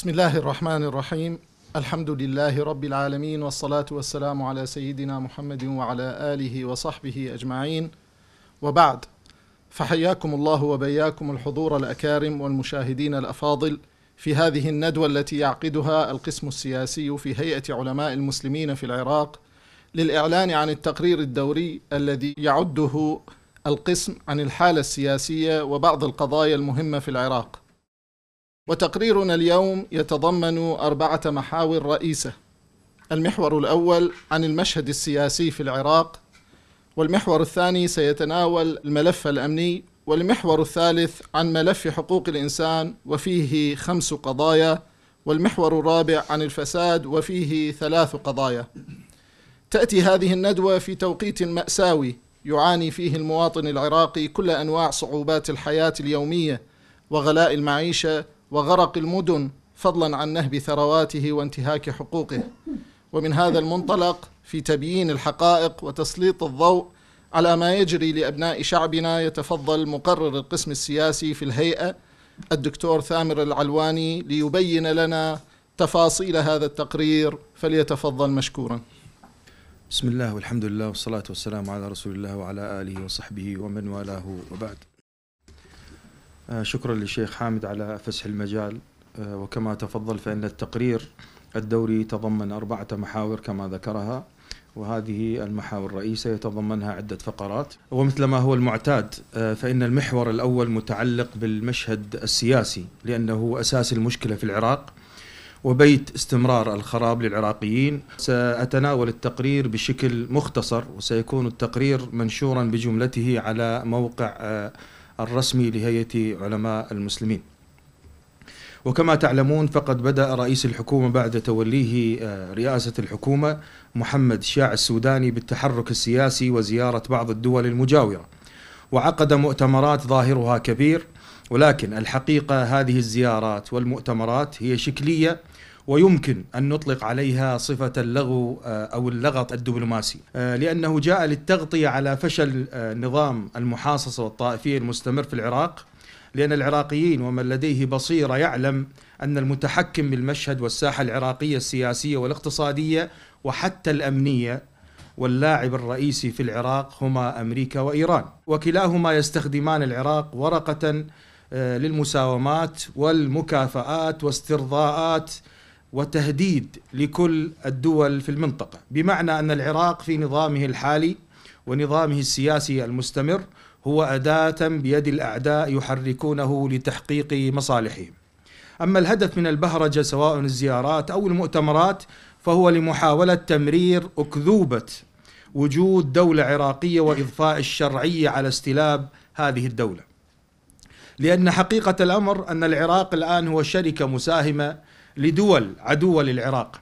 بسم الله الرحمن الرحيم الحمد لله رب العالمين والصلاة والسلام على سيدنا محمد وعلى آله وصحبه أجمعين وبعد فحياكم الله وبياكم الحضور الأكارم والمشاهدين الأفاضل في هذه الندوة التي يعقدها القسم السياسي في هيئة علماء المسلمين في العراق للإعلان عن التقرير الدوري الذي يعده القسم عن الحالة السياسية وبعض القضايا المهمة في العراق وتقريرنا اليوم يتضمن أربعة محاور رئيسة المحور الأول عن المشهد السياسي في العراق والمحور الثاني سيتناول الملف الأمني والمحور الثالث عن ملف حقوق الإنسان وفيه خمس قضايا والمحور الرابع عن الفساد وفيه ثلاث قضايا تأتي هذه الندوة في توقيت مأساوي يعاني فيه المواطن العراقي كل أنواع صعوبات الحياة اليومية وغلاء المعيشة وغرق المدن فضلا عن نهب ثرواته وانتهاك حقوقه ومن هذا المنطلق في تبيين الحقائق وتسليط الضوء على ما يجري لأبناء شعبنا يتفضل مقرر القسم السياسي في الهيئة الدكتور ثامر العلواني ليبين لنا تفاصيل هذا التقرير فليتفضل مشكورا بسم الله والحمد لله والصلاة والسلام على رسول الله وعلى آله وصحبه ومن والاه وبعد آه، شكرا للشيخ حامد على فسح المجال آه، وكما تفضل فإن التقرير الدوري تضمن أربعة محاور كما ذكرها وهذه المحاور الرئيسة يتضمنها عدة فقرات ومثل ما هو المعتاد آه، فإن المحور الأول متعلق بالمشهد السياسي لأنه أساس المشكلة في العراق وبيت استمرار الخراب للعراقيين سأتناول التقرير بشكل مختصر وسيكون التقرير منشورا بجملته على موقع الرسمي لهيئة علماء المسلمين وكما تعلمون فقد بدأ رئيس الحكومة بعد توليه آه، رئاسة الحكومة محمد شاع السوداني بالتحرك السياسي وزيارة بعض الدول المجاورة وعقد مؤتمرات ظاهرها كبير ولكن الحقيقة هذه الزيارات والمؤتمرات هي شكلية ويمكن أن نطلق عليها صفة اللغو آه، أو اللغط الدبلوماسي آه، لأنه جاء للتغطية على فشل آه، نظام المحاصصة والطائفية المستمر في العراق لأن العراقيين ومن لديه بصيرة يعلم أن المتحكم بالمشهد والساحة العراقية السياسية والاقتصادية وحتى الأمنية واللاعب الرئيسي في العراق هما أمريكا وإيران وكلاهما يستخدمان العراق ورقة للمساومات والمكافآت واسترضاءات وتهديد لكل الدول في المنطقة بمعنى أن العراق في نظامه الحالي ونظامه السياسي المستمر هو أداة بيد الأعداء يحركونه لتحقيق مصالحهم أما الهدف من البهرجة سواء الزيارات أو المؤتمرات فهو لمحاولة تمرير أكذوبة وجود دولة عراقية وإضفاء الشرعية على استلاب هذه الدولة لأن حقيقة الأمر أن العراق الآن هو شركة مساهمة لدول عدوة للعراق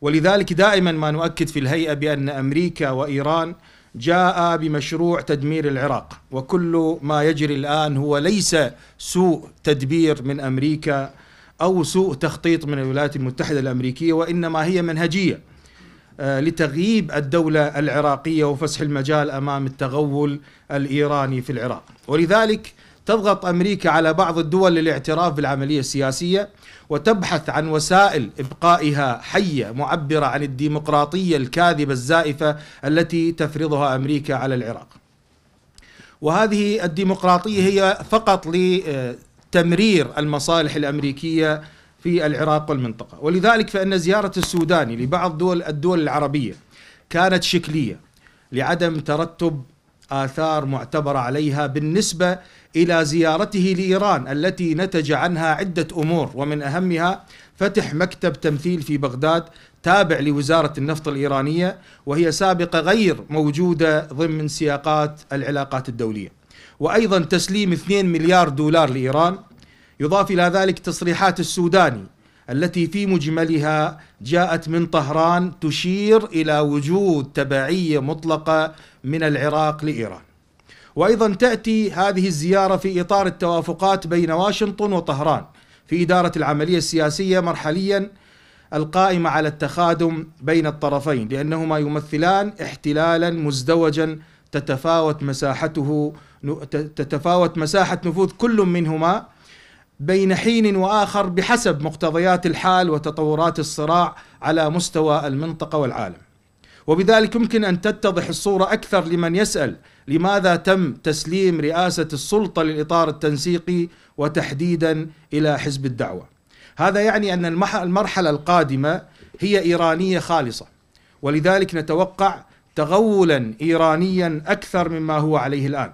ولذلك دائما ما نؤكد في الهيئة بأن أمريكا وإيران جاء بمشروع تدمير العراق وكل ما يجري الآن هو ليس سوء تدبير من أمريكا أو سوء تخطيط من الولايات المتحدة الأمريكية وإنما هي منهجية آه، لتغييب الدولة العراقية وفسح المجال أمام التغول الإيراني في العراق ولذلك تضغط امريكا على بعض الدول للاعتراف بالعمليه السياسيه وتبحث عن وسائل ابقائها حيه معبره عن الديمقراطيه الكاذبه الزائفه التي تفرضها امريكا على العراق. وهذه الديمقراطيه هي فقط لتمرير المصالح الامريكيه في العراق والمنطقه، ولذلك فان زياره السوداني لبعض دول الدول العربيه كانت شكليه لعدم ترتب آثار معتبرة عليها بالنسبة إلى زيارته لإيران التي نتج عنها عدة أمور ومن أهمها فتح مكتب تمثيل في بغداد تابع لوزارة النفط الإيرانية وهي سابقة غير موجودة ضمن سياقات العلاقات الدولية وأيضا تسليم 2 مليار دولار لإيران يضاف إلى ذلك تصريحات السوداني التي في مجملها جاءت من طهران تشير إلى وجود تبعية مطلقة من العراق لإيران وايضا تاتي هذه الزياره في اطار التوافقات بين واشنطن وطهران في اداره العمليه السياسيه مرحليا القائمه على التخادم بين الطرفين لانهما يمثلان احتلالا مزدوجا تتفاوت مساحته تتفاوت مساحه نفوذ كل منهما بين حين واخر بحسب مقتضيات الحال وتطورات الصراع على مستوى المنطقه والعالم وبذلك يمكن أن تتضح الصورة أكثر لمن يسأل لماذا تم تسليم رئاسة السلطة للإطار التنسيقي وتحديدا إلى حزب الدعوة هذا يعني أن المرحلة القادمة هي إيرانية خالصة ولذلك نتوقع تغولا إيرانيا أكثر مما هو عليه الآن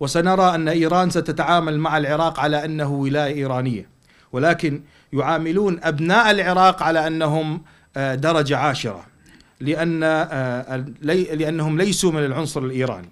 وسنرى أن إيران ستتعامل مع العراق على أنه ولاية إيرانية ولكن يعاملون أبناء العراق على أنهم آه، درجة عاشرة لأن آه، لأنهم ليسوا من العنصر الإيراني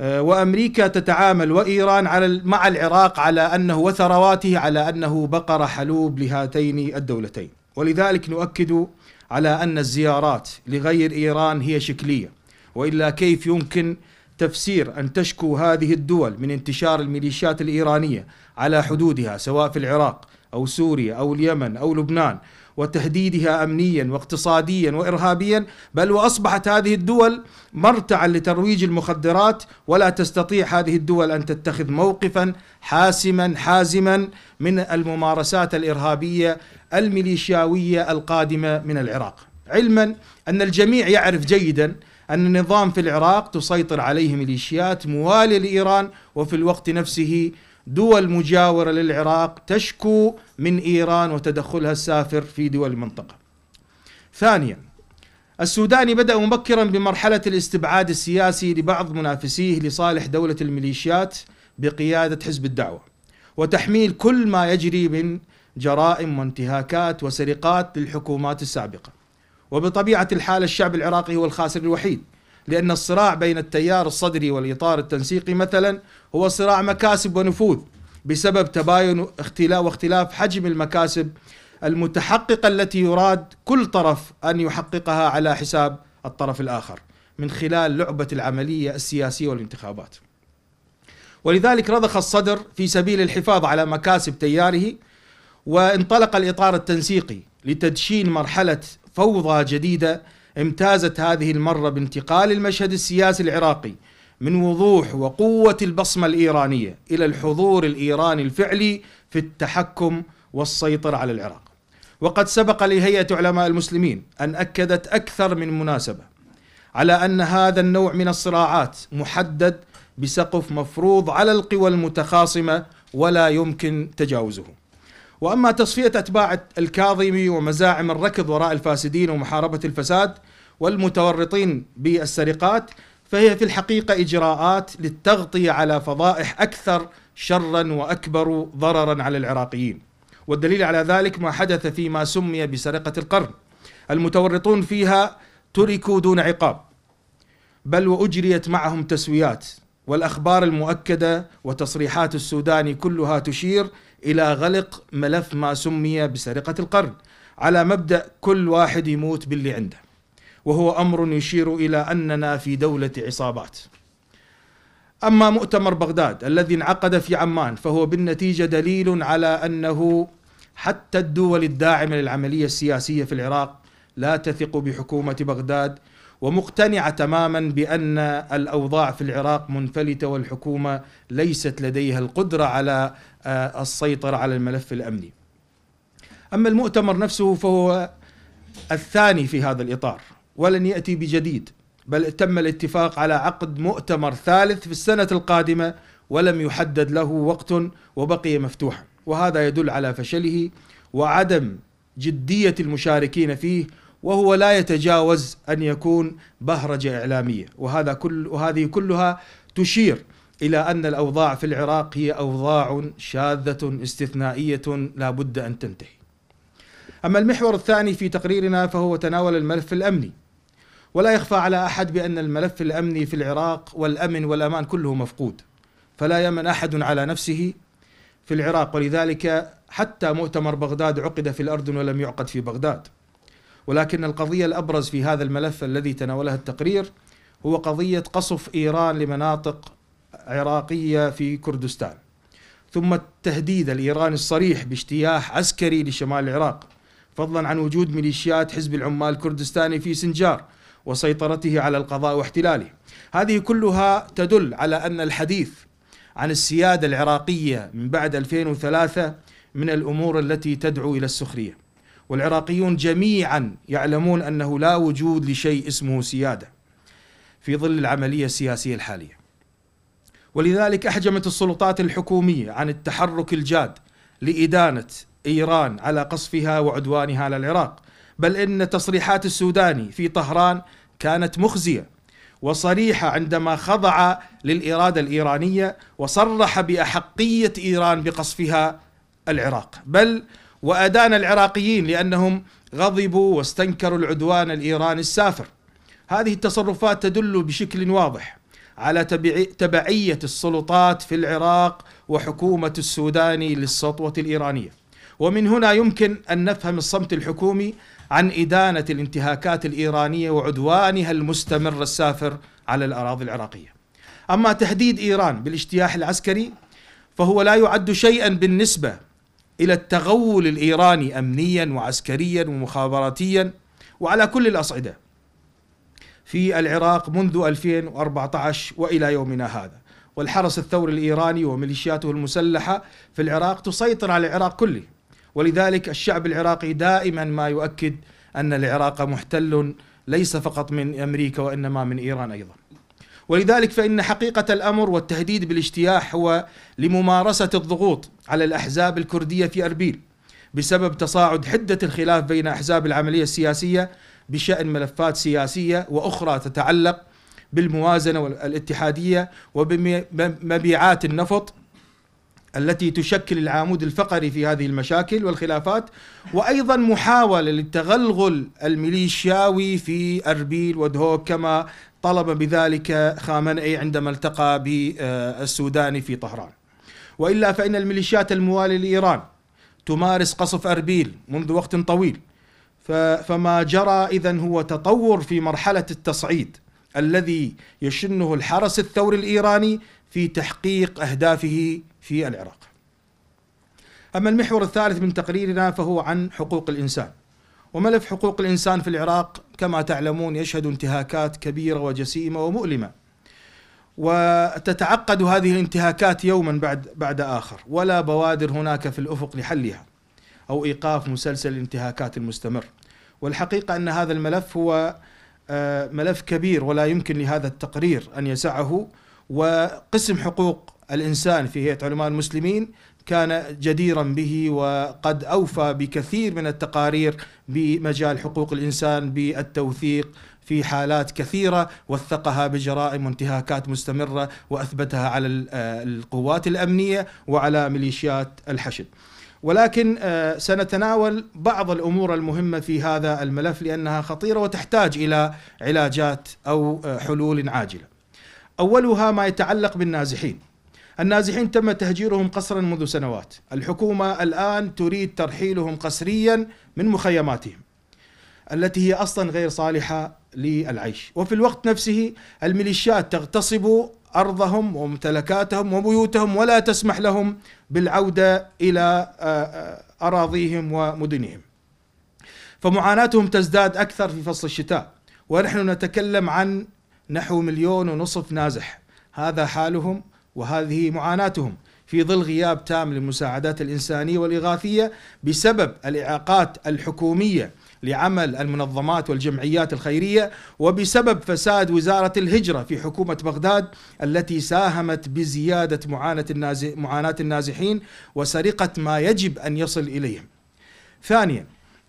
آه، وأمريكا تتعامل وإيران على مع العراق على أنه وثرواته على أنه بقرة حلوب لهاتين الدولتين ولذلك نؤكد على أن الزيارات لغير إيران هي شكلية وإلا كيف يمكن تفسير أن تشكو هذه الدول من انتشار الميليشيات الإيرانية على حدودها سواء في العراق أو سوريا أو اليمن أو لبنان وتهديدها امنيا واقتصاديا وارهابيا بل واصبحت هذه الدول مرتعا لترويج المخدرات ولا تستطيع هذه الدول ان تتخذ موقفا حاسما حازما من الممارسات الارهابيه الميليشياويه القادمه من العراق علما ان الجميع يعرف جيدا أن النظام في العراق تسيطر عليه ميليشيات موالية لإيران وفي الوقت نفسه دول مجاورة للعراق تشكو من إيران وتدخلها السافر في دول المنطقة ثانيا السوداني بدأ مبكرا بمرحلة الاستبعاد السياسي لبعض منافسيه لصالح دولة الميليشيات بقيادة حزب الدعوة وتحميل كل ما يجري من جرائم وانتهاكات وسرقات للحكومات السابقة وبطبيعة الحال الشعب العراقي هو الخاسر الوحيد لأن الصراع بين التيار الصدري والإطار التنسيقي مثلا هو صراع مكاسب ونفوذ بسبب تباين واختلاف حجم المكاسب المتحققة التي يراد كل طرف أن يحققها على حساب الطرف الآخر من خلال لعبة العملية السياسية والانتخابات ولذلك رضخ الصدر في سبيل الحفاظ على مكاسب تياره وانطلق الإطار التنسيقي لتدشين مرحلة فوضى جديدة امتازت هذه المرة بانتقال المشهد السياسي العراقي من وضوح وقوة البصمة الإيرانية إلى الحضور الإيراني الفعلي في التحكم والسيطرة على العراق وقد سبق لهيئة علماء المسلمين أن أكدت أكثر من مناسبة على أن هذا النوع من الصراعات محدد بسقف مفروض على القوى المتخاصمة ولا يمكن تجاوزه وأما تصفية أتباع الكاظمي ومزاعم الركض وراء الفاسدين ومحاربة الفساد والمتورطين بالسرقات فهي في الحقيقة إجراءات للتغطية على فضائح أكثر شرا وأكبر ضررا على العراقيين والدليل على ذلك ما حدث فيما سمي بسرقة القرن المتورطون فيها تركوا دون عقاب بل وأجريت معهم تسويات والأخبار المؤكدة وتصريحات السوداني كلها تشير إلى غلق ملف ما سمي بسرقة القرن على مبدأ كل واحد يموت باللي عنده وهو أمر يشير إلى أننا في دولة عصابات أما مؤتمر بغداد الذي انعقد في عمان فهو بالنتيجة دليل على أنه حتى الدول الداعمة للعملية السياسية في العراق لا تثق بحكومة بغداد ومقتنعه تماما بان الاوضاع في العراق منفلته والحكومه ليست لديها القدره على آه، السيطره على الملف الامني. اما المؤتمر نفسه فهو الثاني في هذا الاطار ولن ياتي بجديد بل تم الاتفاق على عقد مؤتمر ثالث في السنه القادمه ولم يحدد له وقت وبقي مفتوحا وهذا يدل على فشله وعدم جديه المشاركين فيه وهو لا يتجاوز ان يكون بهرجه اعلاميه وهذا كل وهذه كلها تشير الى ان الاوضاع في العراق هي اوضاع شاذه استثنائيه لا بد ان تنتهي. اما المحور الثاني في تقريرنا فهو تناول الملف الامني. ولا يخفى على احد بان الملف الامني في العراق والامن والامان كله مفقود. فلا يمن احد على نفسه في العراق ولذلك حتى مؤتمر بغداد عقد في الاردن ولم يعقد في بغداد. ولكن القضية الأبرز في هذا الملف الذي تناولها التقرير هو قضية قصف إيران لمناطق عراقية في كردستان ثم التهديد الإيراني الصريح باجتياح عسكري لشمال العراق فضلا عن وجود ميليشيات حزب العمال الكردستاني في سنجار وسيطرته على القضاء واحتلاله هذه كلها تدل على أن الحديث عن السيادة العراقية من بعد 2003 من الأمور التي تدعو إلى السخرية والعراقيون جميعا يعلمون انه لا وجود لشيء اسمه سياده في ظل العمليه السياسيه الحاليه. ولذلك احجمت السلطات الحكوميه عن التحرك الجاد لادانه ايران على قصفها وعدوانها على العراق، بل ان تصريحات السوداني في طهران كانت مخزيه وصريحه عندما خضع للاراده الايرانيه وصرح باحقيه ايران بقصفها العراق، بل وأدان العراقيين لأنهم غضبوا واستنكروا العدوان الإيراني السافر هذه التصرفات تدل بشكل واضح على تبعية السلطات في العراق وحكومة السوداني للسطوة الإيرانية ومن هنا يمكن أن نفهم الصمت الحكومي عن إدانة الانتهاكات الإيرانية وعدوانها المستمر السافر على الأراضي العراقية أما تهديد إيران بالاجتياح العسكري فهو لا يعد شيئا بالنسبة إلى التغول الإيراني أمنيا وعسكريا ومخابراتيا وعلى كل الأصعدة في العراق منذ 2014 وإلى يومنا هذا والحرس الثوري الإيراني وميليشياته المسلحة في العراق تسيطر على العراق كله ولذلك الشعب العراقي دائما ما يؤكد أن العراق محتل ليس فقط من أمريكا وإنما من إيران أيضا ولذلك فإن حقيقة الأمر والتهديد بالاجتياح هو لممارسة الضغوط على الأحزاب الكردية في أربيل بسبب تصاعد حدة الخلاف بين أحزاب العملية السياسية بشأن ملفات سياسية وأخرى تتعلق بالموازنة والاتحادية وبمبيعات النفط التي تشكل العامود الفقري في هذه المشاكل والخلافات وايضا محاوله للتغلغل الميليشياوي في اربيل ودهوك كما طلب بذلك خامنئي عندما التقى بالسوداني في طهران والا فان الميليشيات المواليه لايران تمارس قصف اربيل منذ وقت طويل فما جرى اذا هو تطور في مرحله التصعيد الذي يشنه الحرس الثوري الايراني في تحقيق اهدافه في العراق. اما المحور الثالث من تقريرنا فهو عن حقوق الانسان. وملف حقوق الانسان في العراق كما تعلمون يشهد انتهاكات كبيره وجسيمه ومؤلمه وتتعقد هذه الانتهاكات يوما بعد بعد اخر ولا بوادر هناك في الافق لحلها او ايقاف مسلسل الانتهاكات المستمر والحقيقه ان هذا الملف هو آه، ملف كبير ولا يمكن لهذا التقرير ان يسعه وقسم حقوق الانسان في هيئه علماء المسلمين كان جديرا به وقد اوفى بكثير من التقارير بمجال حقوق الانسان بالتوثيق في حالات كثيرة وثقها بجرائم وانتهاكات مستمرة وأثبتها على آه، القوات الأمنية وعلى ميليشيات الحشد ولكن آه، سنتناول بعض الامور المهمه في هذا الملف لانها خطيره وتحتاج الى علاجات او آه، حلول عاجله. اولها ما يتعلق بالنازحين. النازحين تم تهجيرهم قسرا منذ سنوات، الحكومه الان تريد ترحيلهم قسريا من مخيماتهم. التي هي اصلا غير صالحه للعيش وفي الوقت نفسه الميليشيات تغتصب ارضهم وممتلكاتهم وبيوتهم ولا تسمح لهم بالعوده الى آه، آه، اراضيهم ومدنهم فمعاناتهم تزداد اكثر في فصل الشتاء ونحن نتكلم عن نحو مليون ونصف نازح هذا حالهم وهذه معاناتهم في ظل غياب تام للمساعدات الإنسانية والإغاثية بسبب الإعاقات الحكومية لعمل المنظمات والجمعيات الخيرية وبسبب فساد وزارة الهجرة في حكومة بغداد التي ساهمت بزيادة معاناة النازح معاناة النازحين وسرقة ما يجب أن يصل إليهم ثانيا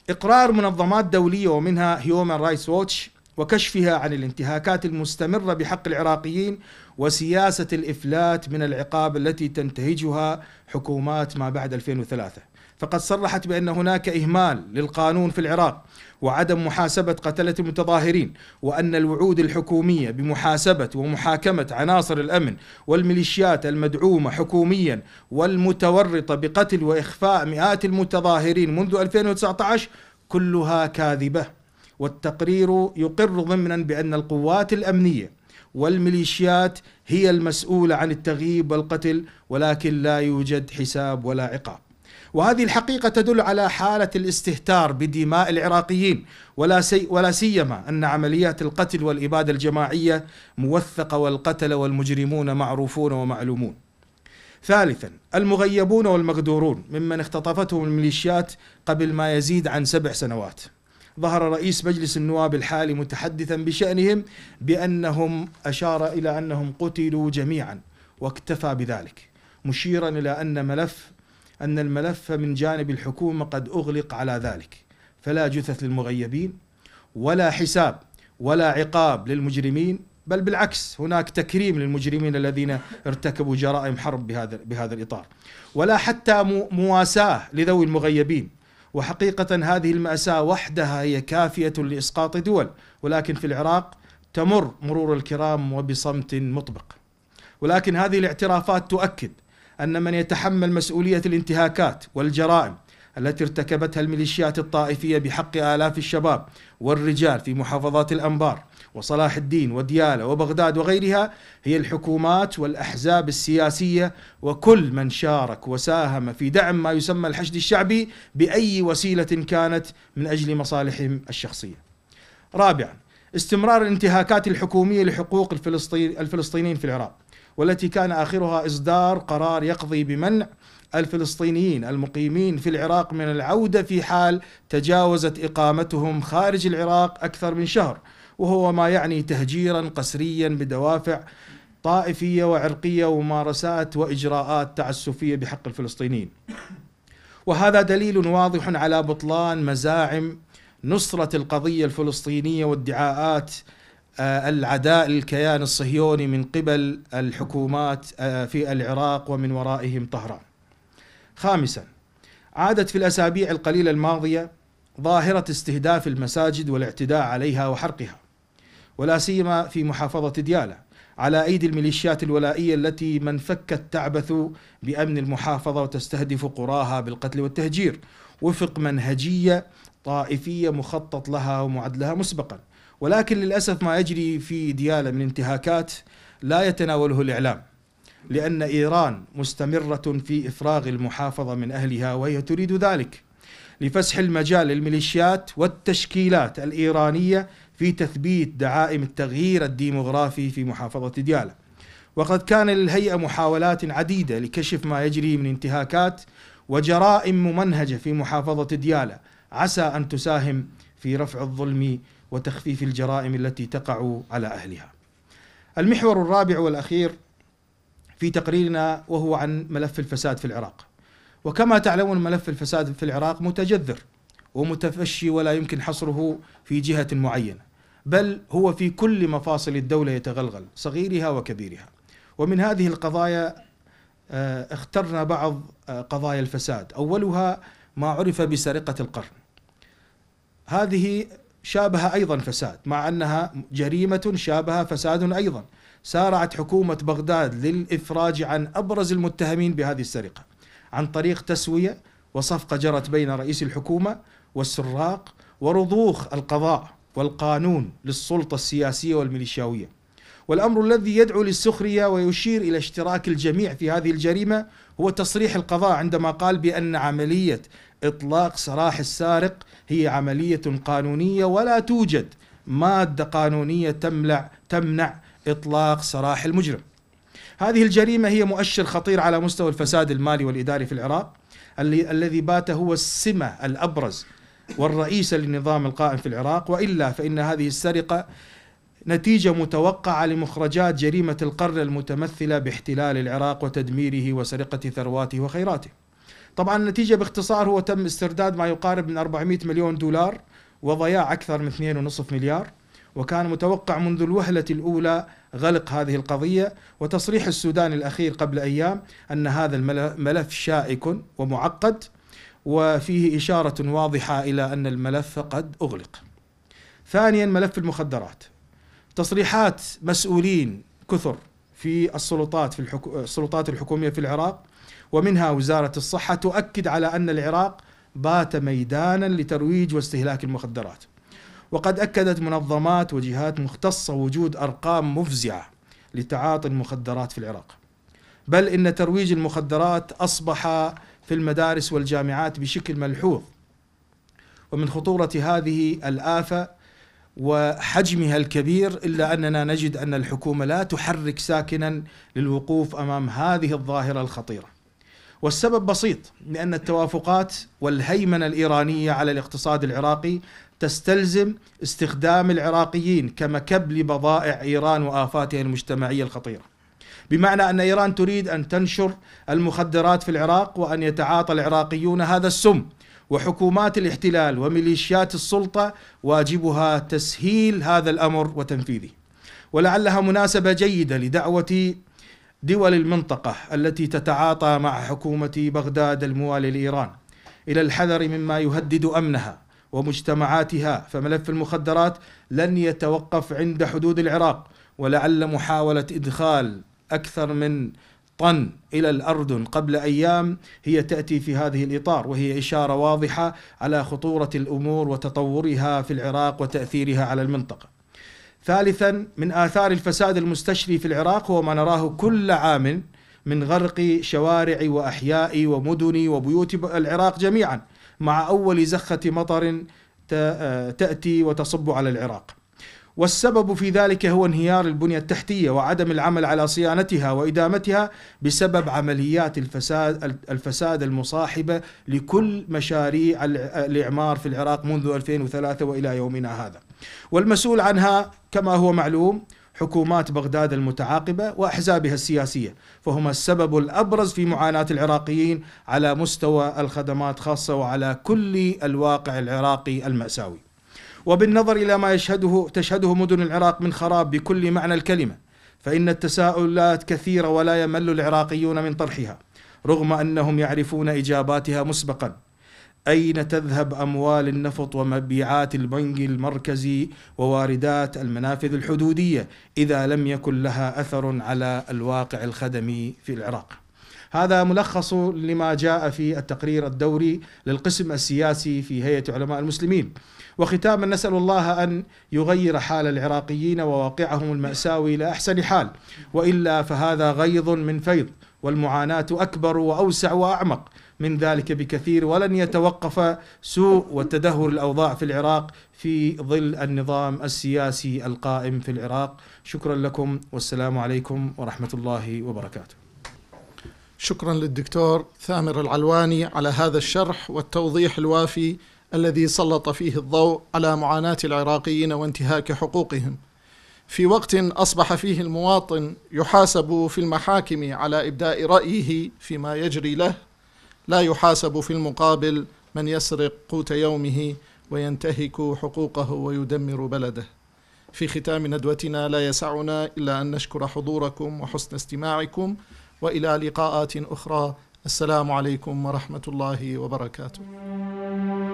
إقرار منظمات دولية ومنها Human رايتس ووتش وكشفها عن الانتهاكات المستمرة بحق العراقيين وسياسة الإفلات من العقاب التي تنتهجها حكومات ما بعد 2003 فقد صرحت بأن هناك إهمال للقانون في العراق وعدم محاسبة قتلة المتظاهرين وأن الوعود الحكومية بمحاسبة ومحاكمة عناصر الأمن والميليشيات المدعومة حكوميا والمتورطة بقتل وإخفاء مئات المتظاهرين منذ 2019 كلها كاذبة والتقرير يقر ضمنا بأن القوات الأمنية والميليشيات هي المسؤولة عن التغييب والقتل ولكن لا يوجد حساب ولا عقاب وهذه الحقيقة تدل على حالة الاستهتار بدماء العراقيين ولا, سي ولا سيما أن عمليات القتل والإبادة الجماعية موثقة والقتل والمجرمون معروفون ومعلومون ثالثا المغيبون والمغدورون ممن اختطفتهم الميليشيات قبل ما يزيد عن سبع سنوات ظهر رئيس مجلس النواب الحالي متحدثا بشأنهم بأنهم أشار إلى أنهم قتلوا جميعا واكتفى بذلك مشيرا إلى أن ملف أن الملف من جانب الحكومة قد أغلق على ذلك فلا جثث للمغيبين ولا حساب ولا عقاب للمجرمين بل بالعكس هناك تكريم للمجرمين الذين ارتكبوا جرائم حرب بهذا بهذا الإطار ولا حتى مواساة لذوي المغيبين وحقيقة هذه المأساة وحدها هي كافية لإسقاط دول ولكن في العراق تمر مرور الكرام وبصمت مطبق ولكن هذه الاعترافات تؤكد أن من يتحمل مسؤولية الانتهاكات والجرائم التي ارتكبتها الميليشيات الطائفية بحق آلاف الشباب والرجال في محافظات الأنبار وصلاح الدين ودياله وبغداد وغيرها هي الحكومات والأحزاب السياسية وكل من شارك وساهم في دعم ما يسمى الحشد الشعبي بأي وسيلة كانت من أجل مصالحهم الشخصية رابعا استمرار الانتهاكات الحكومية لحقوق الفلسطينيين في العراق والتي كان آخرها إصدار قرار يقضي بمنع الفلسطينيين المقيمين في العراق من العودة في حال تجاوزت إقامتهم خارج العراق أكثر من شهر وهو ما يعني تهجيرا قسريا بدوافع طائفية وعرقية وممارسات وإجراءات تعسفية بحق الفلسطينيين وهذا دليل واضح على بطلان مزاعم نصرة القضية الفلسطينية وادعاءات آه، العداء للكيان الصهيوني من قبل الحكومات آه، في العراق ومن ورائهم طهران خامسا عادت في الأسابيع القليلة الماضية ظاهرة استهداف المساجد والاعتداء عليها وحرقها ولا سيما في محافظة ديالى على أيدي الميليشيات الولائية التي من فكت تعبث بأمن المحافظة وتستهدف قراها بالقتل والتهجير وفق منهجية طائفية مخطط لها ومعد لها مسبقا ولكن للأسف ما يجري في ديالى من انتهاكات لا يتناوله الإعلام لأن إيران مستمرة في إفراغ المحافظة من أهلها وهي تريد ذلك لفسح المجال للميليشيات والتشكيلات الإيرانية في تثبيت دعائم التغيير الديمغرافي في محافظة ديالى وقد كان للهيئة محاولات عديدة لكشف ما يجري من انتهاكات وجرائم ممنهجة في محافظة ديالى عسى أن تساهم في رفع الظلم وتخفيف الجرائم التي تقع على أهلها المحور الرابع والأخير في تقريرنا وهو عن ملف الفساد في العراق وكما تعلمون ملف الفساد في العراق متجذر ومتفشي ولا يمكن حصره في جهة معينة بل هو في كل مفاصل الدولة يتغلغل صغيرها وكبيرها ومن هذه القضايا آه، اخترنا بعض آه، قضايا الفساد أولها ما عرف بسرقة القرن هذه شابها أيضا فساد مع أنها جريمة شابها فساد أيضا سارعت حكومة بغداد للإفراج عن أبرز المتهمين بهذه السرقة عن طريق تسوية وصفقة جرت بين رئيس الحكومة والسراق ورضوخ القضاء والقانون للسلطة السياسية والميليشياوية والأمر الذي يدعو للسخرية ويشير إلى اشتراك الجميع في هذه الجريمة هو تصريح القضاء عندما قال بأن عملية إطلاق سراح السارق هي عملية قانونية ولا توجد مادة قانونية تملع تمنع إطلاق سراح المجرم هذه الجريمة هي مؤشر خطير على مستوى الفساد المالي والإداري في العراق الذي بات هو السمة الأبرز والرئيسة للنظام القائم في العراق وإلا فإن هذه السرقة نتيجة متوقعة لمخرجات جريمة القرن المتمثلة باحتلال العراق وتدميره وسرقة ثرواته وخيراته طبعا النتيجة باختصار هو تم استرداد ما يقارب من 400 مليون دولار وضياع أكثر من 2.5 مليار وكان متوقع منذ الوهلة الأولى غلق هذه القضية وتصريح السودان الأخير قبل أيام أن هذا الملف شائك ومعقد وفيه إشارة واضحة إلى أن الملف قد أغلق ثانيا ملف المخدرات تصريحات مسؤولين كثر في السلطات في السلطات الحكومية في العراق ومنها وزارة الصحة تؤكد على أن العراق بات ميدانا لترويج واستهلاك المخدرات وقد أكدت منظمات وجهات مختصة وجود أرقام مفزعة لتعاطي المخدرات في العراق بل إن ترويج المخدرات أصبح في المدارس والجامعات بشكل ملحوظ ومن خطورة هذه الآفة وحجمها الكبير إلا أننا نجد أن الحكومة لا تحرك ساكنا للوقوف أمام هذه الظاهرة الخطيرة والسبب بسيط لأن التوافقات والهيمنة الإيرانية على الاقتصاد العراقي تستلزم استخدام العراقيين كمكب لبضائع إيران وآفاتها المجتمعية الخطيرة بمعنى أن إيران تريد أن تنشر المخدرات في العراق وأن يتعاطى العراقيون هذا السم وحكومات الاحتلال وميليشيات السلطة واجبها تسهيل هذا الأمر وتنفيذه ولعلها مناسبة جيدة لدعوة دول المنطقة التي تتعاطى مع حكومة بغداد الموالي لإيران إلى الحذر مما يهدد أمنها ومجتمعاتها فملف المخدرات لن يتوقف عند حدود العراق ولعل محاولة إدخال أكثر من طن إلى الأردن قبل أيام هي تأتي في هذه الإطار وهي إشارة واضحة على خطورة الأمور وتطورها في العراق وتأثيرها على المنطقة ثالثا من آثار الفساد المستشري في العراق هو ما نراه كل عام من غرق شوارع وأحياء ومدن وبيوت العراق جميعا مع أول زخة مطر تأتي وتصب على العراق والسبب في ذلك هو انهيار البنية التحتية وعدم العمل على صيانتها وإدامتها بسبب عمليات الفساد الفساد المصاحبة لكل مشاريع الإعمار في العراق منذ 2003 وإلى يومنا هذا. والمسؤول عنها كما هو معلوم حكومات بغداد المتعاقبة وأحزابها السياسية فهما السبب الأبرز في معاناة العراقيين على مستوى الخدمات خاصة وعلى كل الواقع العراقي المأساوي وبالنظر إلى ما يشهده تشهده مدن العراق من خراب بكل معنى الكلمة فإن التساؤلات كثيرة ولا يمل العراقيون من طرحها رغم أنهم يعرفون إجاباتها مسبقاً أين تذهب أموال النفط ومبيعات البنك المركزي وواردات المنافذ الحدودية إذا لم يكن لها أثر على الواقع الخدمي في العراق هذا ملخص لما جاء في التقرير الدوري للقسم السياسي في هيئة علماء المسلمين وختاما نسأل الله أن يغير حال العراقيين وواقعهم المأساوي إلى أحسن حال وإلا فهذا غيظ من فيض والمعاناة أكبر وأوسع وأعمق من ذلك بكثير ولن يتوقف سوء وتدهور الاوضاع في العراق في ظل النظام السياسي القائم في العراق شكرا لكم والسلام عليكم ورحمه الله وبركاته شكرا للدكتور ثامر العلواني على هذا الشرح والتوضيح الوافي الذي سلط فيه الضوء على معاناة العراقيين وانتهاك حقوقهم. في وقت أصبح فيه المواطن يحاسب في المحاكم على إبداء رأيه فيما يجري له لا يحاسب في المقابل من يسرق قوت يومه وينتهك حقوقه ويدمر بلده في ختام ندوتنا لا يسعنا إلا أن نشكر حضوركم وحسن استماعكم وإلى لقاءات أخرى السلام عليكم ورحمة الله وبركاته